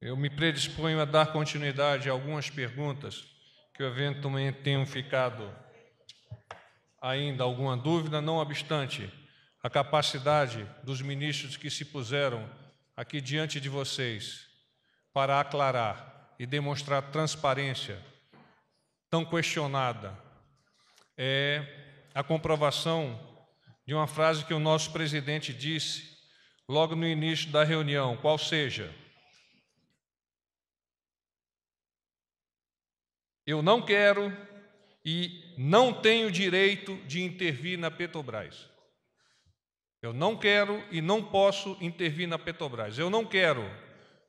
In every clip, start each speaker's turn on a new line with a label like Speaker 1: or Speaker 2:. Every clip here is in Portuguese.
Speaker 1: Eu me predisponho a dar continuidade a algumas perguntas que eventualmente tenham ficado ainda alguma dúvida, não obstante a capacidade dos ministros que se puseram aqui diante de vocês para aclarar e demonstrar transparência tão questionada é a comprovação de uma frase que o nosso presidente disse logo no início da reunião, qual seja, eu não quero e não tenho direito de intervir na Petrobras. Eu não quero e não posso intervir na Petrobras. Eu não quero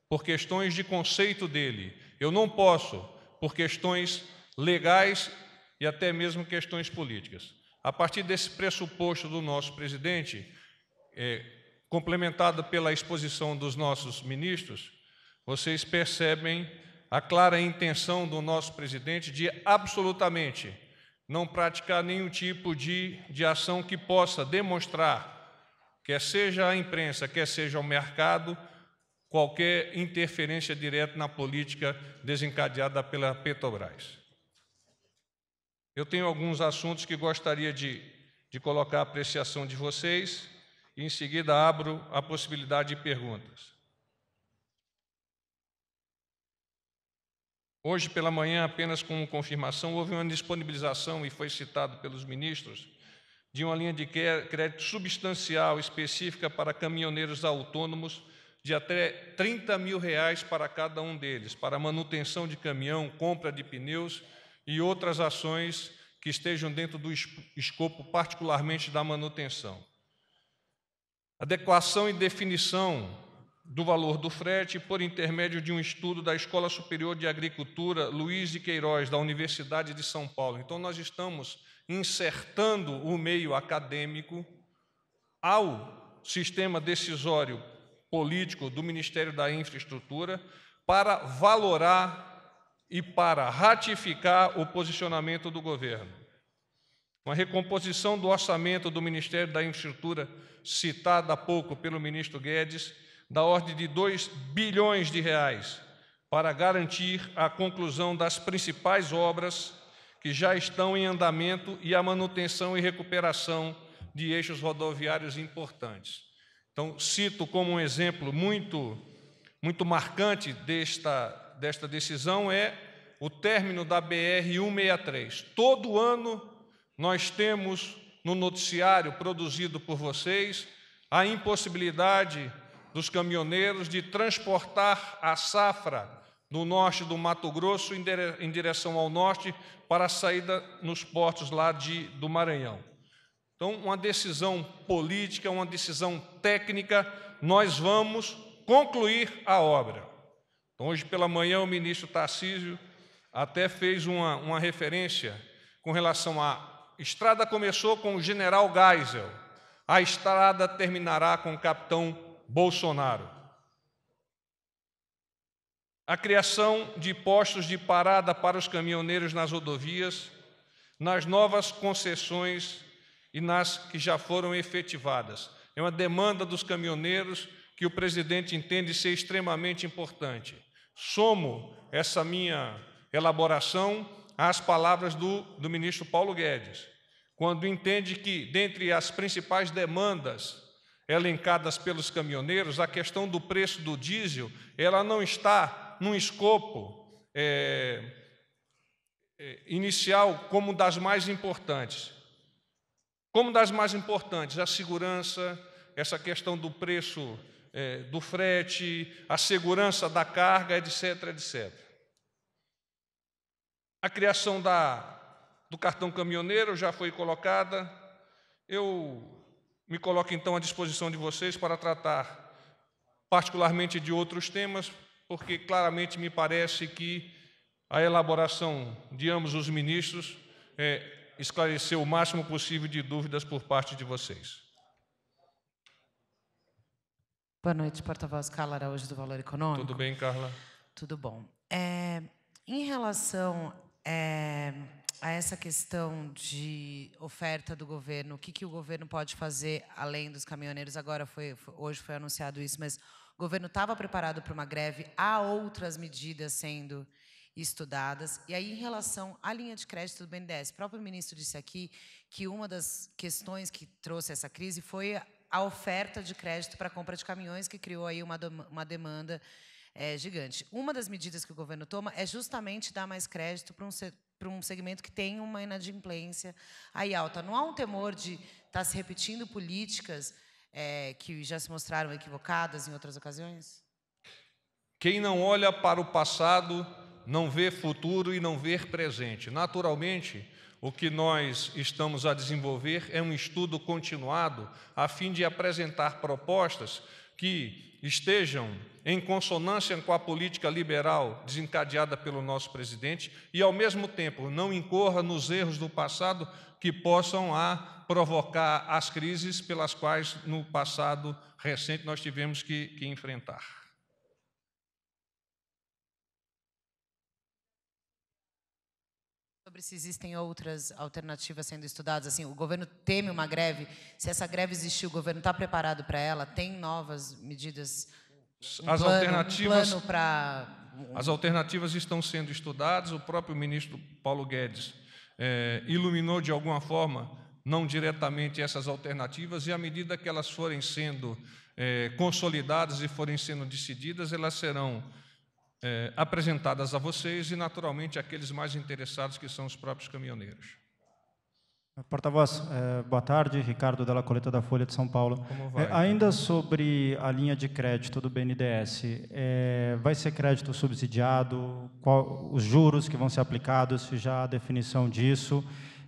Speaker 1: por questões de conceito dele. Eu não posso por questões legais e até mesmo questões políticas. A partir desse pressuposto do nosso presidente, é, complementado pela exposição dos nossos ministros, vocês percebem a clara intenção do nosso presidente de absolutamente não praticar nenhum tipo de, de ação que possa demonstrar, quer seja a imprensa, quer seja o mercado, qualquer interferência direta na política desencadeada pela Petrobras. Eu tenho alguns assuntos que gostaria de, de colocar a apreciação de vocês e, em seguida, abro a possibilidade de perguntas. Hoje pela manhã, apenas como confirmação, houve uma disponibilização, e foi citado pelos ministros, de uma linha de crédito substancial específica para caminhoneiros autônomos de até 30 mil reais para cada um deles, para manutenção de caminhão, compra de pneus e outras ações que estejam dentro do escopo, particularmente da manutenção. Adequação e definição do valor do frete por intermédio de um estudo da Escola Superior de Agricultura Luiz de Queiroz, da Universidade de São Paulo. Então, nós estamos insertando o meio acadêmico ao sistema decisório político do Ministério da Infraestrutura para valorar e para ratificar o posicionamento do governo. Uma recomposição do orçamento do Ministério da Infraestrutura, citada há pouco pelo ministro Guedes, da ordem de 2 bilhões de reais, para garantir a conclusão das principais obras que já estão em andamento e a manutenção e recuperação de eixos rodoviários importantes. Então, cito como um exemplo muito, muito marcante desta, desta decisão é o término da BR-163. Todo ano nós temos no noticiário produzido por vocês a impossibilidade dos caminhoneiros de transportar a safra do norte do Mato Grosso em direção ao norte para a saída nos portos lá de, do Maranhão. Então, uma decisão política, uma decisão técnica, nós vamos concluir a obra. Então, hoje pela manhã, o ministro Tarcísio até fez uma, uma referência com relação à estrada começou com o general Geisel, a estrada terminará com o capitão Bolsonaro. A criação de postos de parada para os caminhoneiros nas rodovias, nas novas concessões e nas que já foram efetivadas. É uma demanda dos caminhoneiros que o presidente entende ser extremamente importante. Somo essa minha elaboração às palavras do, do ministro Paulo Guedes, quando entende que, dentre as principais demandas elencadas pelos caminhoneiros, a questão do preço do diesel, ela não está num escopo é, é, inicial como das mais importantes. Como das mais importantes, a segurança, essa questão do preço é, do frete, a segurança da carga, etc, etc. A criação da, do cartão caminhoneiro já foi colocada. Eu me coloco então à disposição de vocês para tratar particularmente de outros temas, porque claramente me parece que a elaboração de ambos os ministros é, esclareceu o máximo possível de dúvidas por parte de vocês.
Speaker 2: Boa noite, porta-voz Carla Araújo do Valor Econômico. Tudo bem, Carla? Tudo bom. É, em relação. É a essa questão de oferta do governo, o que, que o governo pode fazer além dos caminhoneiros? Agora foi, foi hoje foi anunciado isso, mas o governo estava preparado para uma greve. Há outras medidas sendo estudadas. E aí, em relação à linha de crédito do BNDES, o próprio ministro disse aqui que uma das questões que trouxe essa crise foi a oferta de crédito para compra de caminhões, que criou aí uma, uma demanda é, gigante. Uma das medidas que o governo toma é justamente dar mais crédito para um, para um segmento que tem uma inadimplência aí alta. Não há um temor de estar tá se repetindo políticas é, que já se mostraram equivocadas em outras ocasiões?
Speaker 1: Quem não olha para o passado não vê futuro e não vê presente. Naturalmente, o que nós estamos a desenvolver é um estudo continuado a fim de apresentar propostas que estejam em consonância com a política liberal desencadeada pelo nosso presidente e, ao mesmo tempo, não incorra nos erros do passado que possam a provocar as crises pelas quais, no passado recente, nós tivemos que, que enfrentar.
Speaker 2: sobre se existem outras alternativas sendo estudadas. Assim, o governo teme uma greve. Se essa greve existir, o governo está preparado para ela? Tem novas medidas?
Speaker 1: Um as plano, alternativas. Um
Speaker 2: para...
Speaker 1: As alternativas estão sendo estudadas. O próprio ministro Paulo Guedes é, iluminou de alguma forma, não diretamente, essas alternativas e à medida que elas forem sendo é, consolidadas e forem sendo decididas, elas serão é, apresentadas a vocês e, naturalmente, aqueles mais interessados, que são os próprios caminhoneiros.
Speaker 3: Porta-voz, é, boa tarde. Ricardo Della Coleta da Folha de São Paulo. É, vai, é, ainda sobre a linha de crédito do BNDES, é, vai ser crédito subsidiado? Qual, os juros que vão ser aplicados? Se já há definição disso?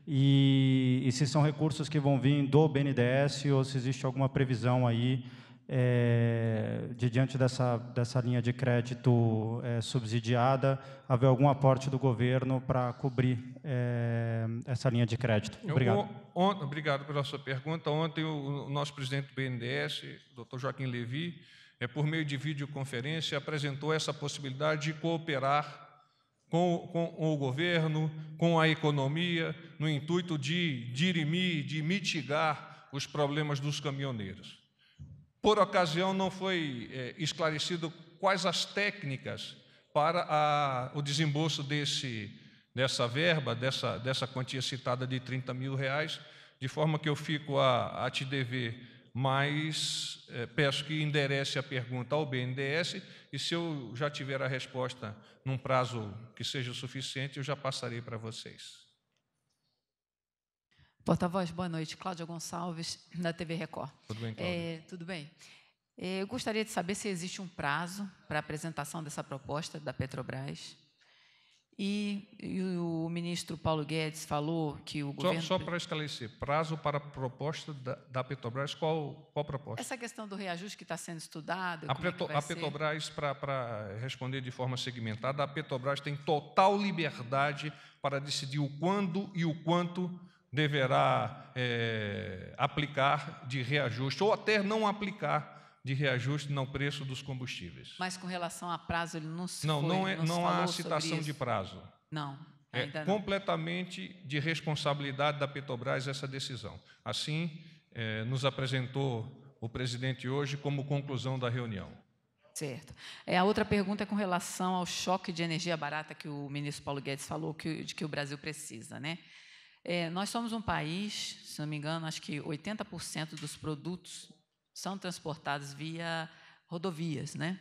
Speaker 3: E, e se são recursos que vão vir do BNDES ou se existe alguma previsão aí é, de diante dessa, dessa linha de crédito é, subsidiada, haver algum aporte do governo para cobrir é, essa linha de crédito. Obrigado.
Speaker 1: on, obrigado pela sua pergunta. Ontem, o, o nosso presidente do BNDES, doutor Joaquim Levi, é, por meio de videoconferência, apresentou essa possibilidade de cooperar com, com, o governo, com a economia, no intuito de dirimir, de mitigar os problemas dos caminhoneiros. Por ocasião, não foi é, esclarecido quais as técnicas para a, o desembolso desse, dessa verba, dessa, dessa quantia citada de 30 mil reais, de forma que eu fico a, a te dever, mas é, eh, peço que enderece a pergunta ao BNDES e se eu já tiver a resposta num prazo que seja suficiente, eu já passarei para vocês.
Speaker 3: Porta-voz, boa noite. Cláudia Gonçalves, da TV Record. Tudo bem, Cláudia? É, tudo bem. É, eu gostaria de saber se existe um prazo para apresentação dessa proposta da Petrobras.
Speaker 1: E, e, o ministro Paulo Guedes falou que o governo. Só, só para esclarecer, prazo para a proposta da, da, Petrobras, qual, qual proposta? Essa
Speaker 3: questão do reajuste que está sendo estudado. A, Preto, é a Petrobras,
Speaker 1: para responder de forma segmentada, a Petrobras tem total liberdade para decidir o quando e o quanto deverá é, aplicar de reajuste, ou até não aplicar de reajuste no preço dos combustíveis.
Speaker 3: Mas com relação a prazo, ele não se Não, foi, não, é, não, não há citação de prazo.
Speaker 1: Não. É completamente de responsabilidade da Petrobras essa decisão. Assim, é, nos apresentou o presidente hoje como conclusão da reunião.
Speaker 3: Certo. É, a outra pergunta é com relação ao choque de energia barata que o ministro Paulo Guedes falou que, de que o Brasil precisa, né? É, nós somos um país, se não me engano, acho que 80% dos produtos são transportados via rodovias, né?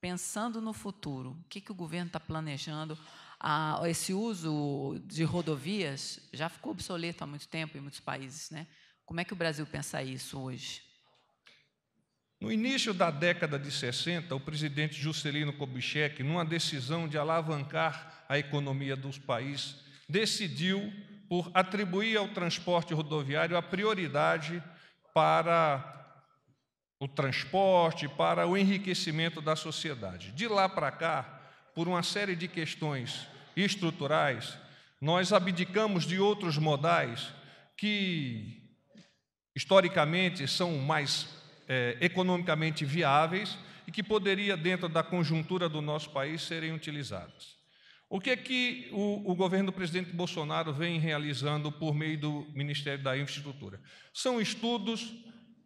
Speaker 3: Pensando no futuro, o que, que o governo está planejando? Ah, esse uso de rodovias já ficou obsoleto há muito tempo em muitos países, né? Como é que o Brasil pensa isso hoje?
Speaker 1: No início da década de 60, o presidente Juscelino Kubitschek, numa decisão de alavancar a economia dos países, decidiu por atribuir ao transporte rodoviário a prioridade para o transporte, para o enriquecimento da sociedade. De lá para cá, por uma série de questões estruturais, nós abdicamos de outros modais que historicamente são mais é, economicamente viáveis e que poderia, dentro da conjuntura do nosso país, serem utilizados. O que é que o, o, governo do presidente Bolsonaro vem realizando por meio do Ministério da Infraestrutura? São estudos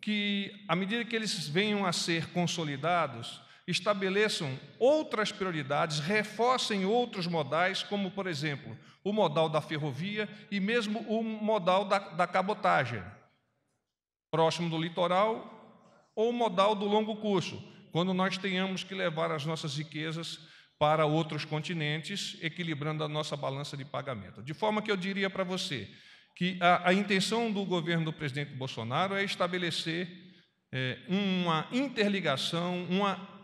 Speaker 1: que, à medida que eles venham a ser consolidados, estabeleçam outras prioridades, reforcem outros modais, como, por exemplo, o modal da ferrovia e mesmo o modal da, da cabotagem, próximo do litoral, ou o modal do longo curso, quando nós tenhamos que levar as nossas riquezas para outros continentes, equilibrando a nossa balança de pagamento. De forma que eu diria para você que a, a, intenção do governo do presidente Bolsonaro é estabelecer é, uma interligação, uma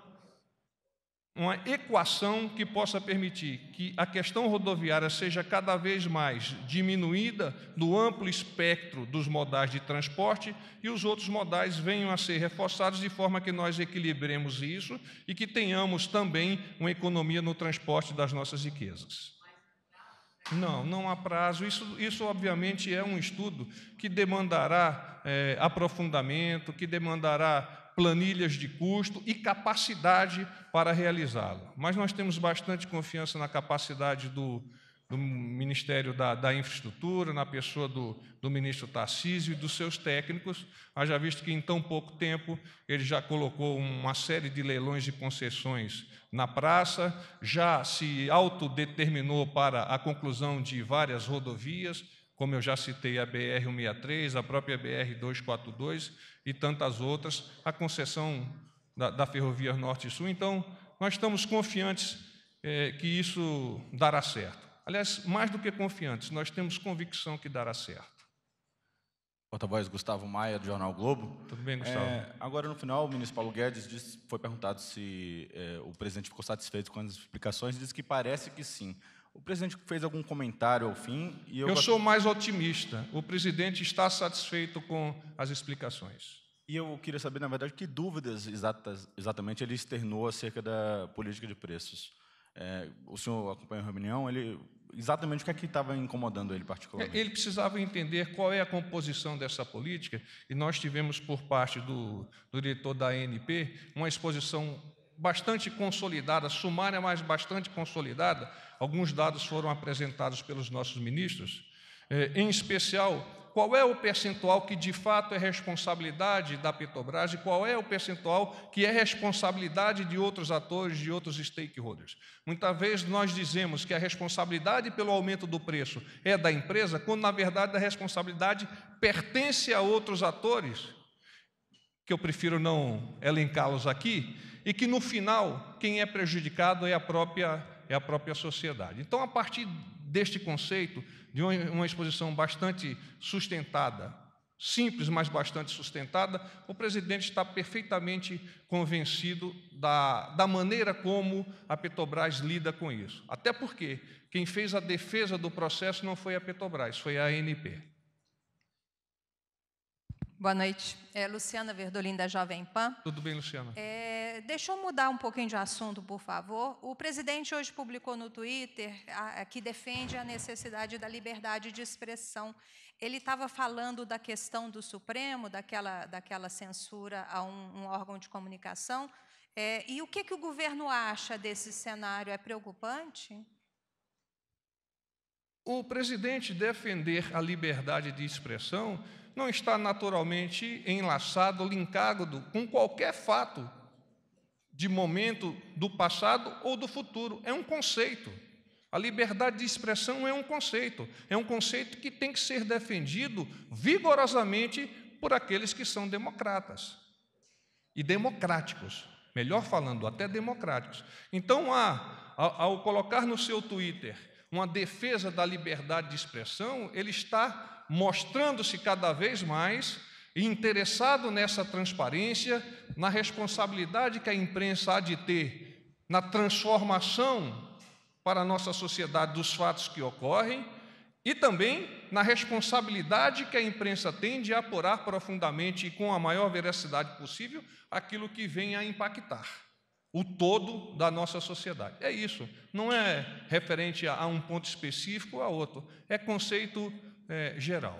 Speaker 1: uma equação que possa permitir que a questão rodoviária seja cada vez mais diminuída do amplo espectro dos modais de transporte e os outros modais venham a ser reforçados de forma que nós equilibremos isso e que tenhamos também uma economia no transporte das nossas riquezas. Não, não há prazo. Isso, isso obviamente, é um estudo que demandará é, aprofundamento, que demandará planilhas de custo e capacidade para realizá lo Mas nós temos bastante confiança na capacidade do, do Ministério da, da, Infraestrutura, na pessoa do, do ministro Tarcísio e dos seus técnicos, haja visto que em tão pouco tempo ele já colocou uma série de leilões e concessões na praça, já se autodeterminou para a conclusão de várias rodovias, como eu já citei, a BR-163, a própria BR-242 e tantas outras, a concessão da, da Ferrovia Norte e Sul. Então, nós estamos confiantes é, que isso dará certo. Aliás, mais do que confiantes, nós temos convicção que dará certo.
Speaker 3: Porta-voz Gustavo Maia, do Jornal Globo. Tudo bem, Gustavo? É,
Speaker 1: agora, no final, o ministro Paulo Guedes disse, foi
Speaker 3: perguntado se é, o presidente ficou satisfeito com as explicações e disse que parece que sim. O presidente fez algum comentário ao fim. eu, eu sou
Speaker 1: mais otimista. O presidente está satisfeito com as explicações.
Speaker 3: E eu queria saber, na verdade, que dúvidas exatas, exatamente ele externou acerca da política de preços. É, o senhor acompanhou a reunião, ele, exatamente o que é que estava incomodando ele particularmente? É,
Speaker 1: ele precisava entender qual é a composição dessa política, e nós tivemos por parte do, do diretor da ANP uma exposição bastante consolidada, sumária, mas bastante consolidada, alguns dados foram apresentados pelos nossos ministros, é, em especial, qual é o percentual que de fato é responsabilidade da Petrobras e qual é o percentual que é responsabilidade de outros atores, de outros stakeholders. Muitas vezes nós dizemos que a responsabilidade pelo aumento do preço é da empresa, quando na verdade a responsabilidade pertence a outros atores que eu prefiro não elencá-los aqui, e que no final quem é prejudicado é a própria, é a própria sociedade. Então, a partir deste conceito, de uma exposição bastante sustentada, simples, mas bastante sustentada, o presidente está perfeitamente convencido da, da maneira como a Petrobras lida com isso. Até porque quem fez a defesa do processo não foi a Petrobras, foi a ANP.
Speaker 2: Boa noite. É Luciana Verdolim, da Jovem Pan.
Speaker 1: Tudo bem, Luciana?
Speaker 2: É, deixa eu mudar um pouquinho de assunto, por favor. O presidente hoje publicou no Twitter a, a, que defende a necessidade da liberdade de expressão. Ele estava falando da questão do Supremo, daquela, daquela censura a um, um órgão de comunicação. É, e o que, que o governo acha desse cenário? É preocupante?
Speaker 1: O presidente defender a liberdade de expressão não está naturalmente enlaçado, linkado com qualquer fato de momento do passado ou do futuro. É um conceito. A liberdade de expressão é um conceito. É um conceito que tem que ser defendido vigorosamente por aqueles que são democratas e democráticos. Melhor falando, até democráticos. Então, há, ao colocar no seu Twitter uma defesa da liberdade de expressão, ele está mostrando-se cada vez mais interessado nessa transparência, na responsabilidade que a imprensa há de ter na transformação para a nossa sociedade dos fatos que ocorrem e também na responsabilidade que a imprensa tem de apurar profundamente e com a maior veracidade possível aquilo que vem a impactar o todo da nossa sociedade. É isso, não é referente a um ponto específico ou a outro, é conceito é, geral.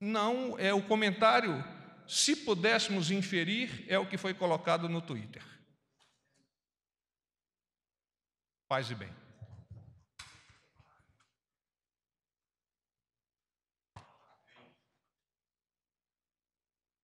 Speaker 1: Não é o comentário, se pudéssemos inferir, é o que foi colocado no Twitter. Paz e bem.